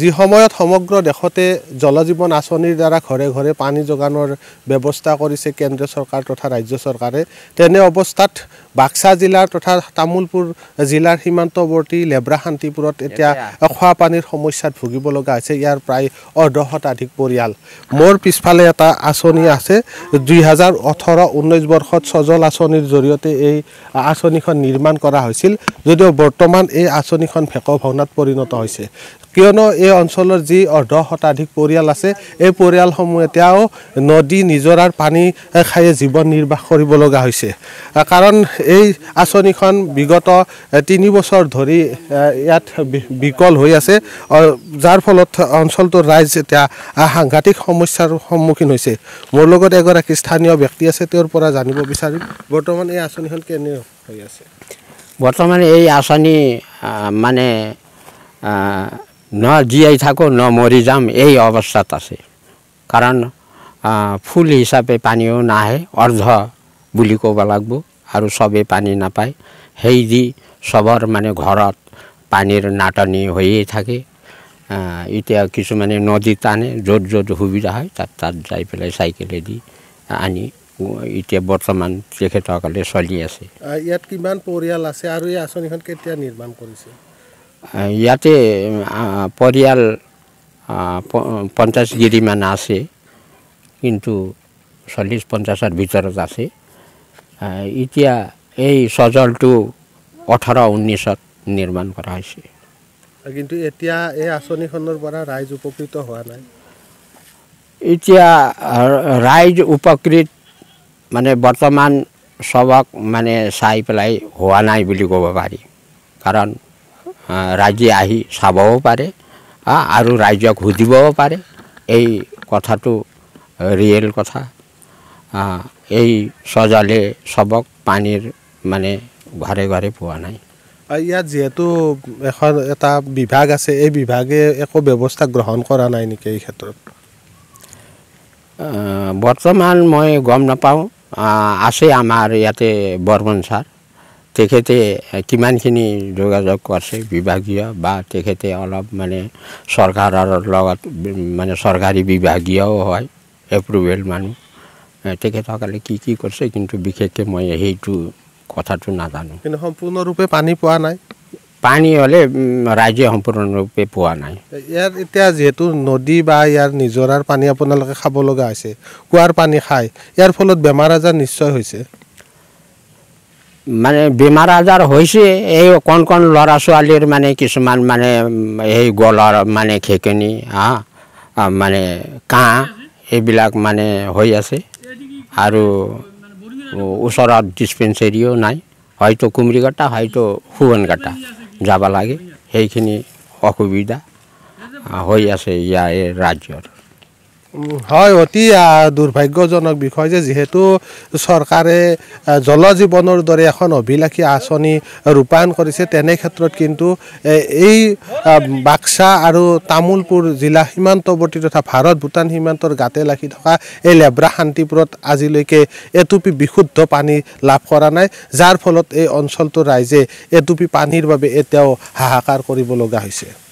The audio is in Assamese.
যি সময়ত সমগ্ৰ দেশতে জল জীৱন আঁচনিৰ দ্বাৰা ঘৰে ঘৰে পানী যোগানৰ ব্যৱস্থা কৰিছে কেন্দ্ৰীয় চৰকাৰ তথা ৰাজ্য চৰকাৰে তেনে অৱস্থাত বাক্সা জিলাৰ তথা তামোলপুৰ জিলাৰ সীমান্তৱৰ্তী লেব্ৰা শান্তিপুৰত এতিয়া খোৱাপানীৰ সমস্যাত ভুগিব লগা হৈছে ইয়াৰ প্ৰায় অৰ্ধ শতাধিক পৰিয়াল মোৰ পিছফালে এটা আঁচনি আছে দুই হাজাৰ ওঠৰ ঊনৈছ বৰ্ষত স্বজল আঁচনিৰ জৰিয়তে এই আঁচনিখন নিৰ্মাণ কৰা হৈছিল যদিও বৰ্তমান এই আঁচনিখন ভেকভাওনাত পৰিণত হৈছে কিয়নো এই অঞ্চলৰ যি অৰ্ধ শতাধিক পৰিয়াল আছে এই পৰিয়ালসমূহ এতিয়াও নদী নিজৰাৰ পানী খায়ে জীৱন নিৰ্বাহ কৰিব লগা হৈছে কাৰণ এই আঁচনিখন বিগত তিনি বছৰ ধৰি ইয়াত বিকল হৈ আছে যাৰ ফলত অঞ্চলটোৰ ৰাইজ এতিয়া সাংঘাতিক সমস্যাৰ সন্মুখীন হৈছে মোৰ লগত এগৰাকী স্থানীয় ব্যক্তি আছে তেওঁৰ পৰা জানিব বিচাৰিম বৰ্তমান এই আঁচনিখন কেনে হৈ আছে বৰ্তমান এই আঁচনি মানে ন জীয়াই থাকোঁ ন মৰি যাম এই অৱস্থাত আছে কাৰণ ফুল হিচাপে পানীও নাহে অৰ্ধ বুলি ক'ব লাগিব আৰু চবেই পানী নাপায় সেই দি চবৰ মানে ঘৰত পানীৰ নাটনি হৈয়ে থাকে এতিয়া কিছুমানে নদীত আনে য'ত য'ত সুবিধা হয় তাত তাত যাই পেলাই চাইকেলেদি আনি এতিয়া বৰ্তমান তেখেতসকলে চলি আছে ইয়াত কিমান পৰিয়াল আছে আৰু এই আঁচনিখন কেতিয়া নিৰ্মাণ কৰিছে ইয়াতে পৰিয়াল পঞ্চাছগিৰিমান আছে কিন্তু চল্লিছ পঞ্চাছৰ ভিতৰত আছে এতিয়া এই সজলটো ওঠৰ ঊনৈছত নিৰ্মাণ কৰা হৈছে কিন্তু এতিয়া এই আঁচনিখনৰ পৰা ৰাইজ উপকৃত হোৱা নাই এতিয়া ৰাইজ উপকৃত মানে বৰ্তমান চবক মানে চাই পেলাই হোৱা নাই বুলি ক'ব পাৰি কাৰণ ৰাইজে আহি চাবও পাৰে আৰু ৰাইজক সুধিবও পাৰে এই কথাটো ৰিয়েল কথা এই চজালে চবক পানীৰ মানে ঘৰে ঘৰে পোৱা নাই ইয়াত যিহেতু এখন এটা বিভাগ আছে এই বিভাগে একো ব্যৱস্থা গ্ৰহণ কৰা নাই নেকি এই ক্ষেত্ৰত বৰ্তমান মই গম নাপাওঁ আছে আমাৰ ইয়াতে বৰ্মন ছাৰ তেখেতে কিমানখিনি যোগাযোগ কৰিছে বিভাগীয় বা তেখেতে অলপ মানে চৰকাৰৰ লগত মানে চৰকাৰী বিভাগীয়ও হয় এপ্ৰুভেল মানুহ তেখেতসকলে কি কি কৰিছে কিন্তু বিশেষকৈ মই সেইটো কথাটো নাজানো কিন্তু সম্পূৰ্ণৰূপে পানী পোৱা নাই পানী হ'লে ৰাইজে সম্পূৰ্ণৰূপে পোৱা নাই ইয়াৰ এতিয়া যিহেতু নদী বা ইয়াৰ নিজৰাৰ পানী আপোনালোকে খাব লগা হৈছে কুঁৱাৰ পানী খায় ইয়াৰ ফলত বেমাৰ আজাৰ নিশ্চয় হৈছে মানে বেমাৰ আজাৰ হৈছে এই অকণ কণ ল'ৰা ছোৱালীৰ মানে কিছুমান মানে এই গলৰ মানে খেকনি হা মানে কাঁহ এইবিলাক মানে হৈ আছে আৰু ওচৰত ডিছপেঞ্চেৰীও নাই হয়তো কুমৰি কাটা হয়তো শুৱন কাটা যাব লাগে সেইখিনি অসুবিধা হৈ আছে ইয়াৰ এই ৰাজ্যৰ হয় অতি দুৰ্ভাগ্যজনক বিষয় যে যিহেতু চৰকাৰে জল জীৱনৰ দৰে এখন অভিলাষী আঁচনি ৰূপায়ণ কৰিছে তেনে ক্ষেত্ৰত কিন্তু এই বাক্সা আৰু তামোলপুৰ জিলা সীমান্তৱৰ্তী তথা ভাৰত ভূটান সীমান্তৰ গাতে লাগি থকা এই লেব্ৰা শান্তিপুৰত আজিলৈকে এটুপি বিশুদ্ধ পানী লাভ কৰা নাই যাৰ ফলত এই অঞ্চলটোৰ ৰাইজে এটুপি পানীৰ বাবে এতিয়াও হাহাকাৰ কৰিব লগা হৈছে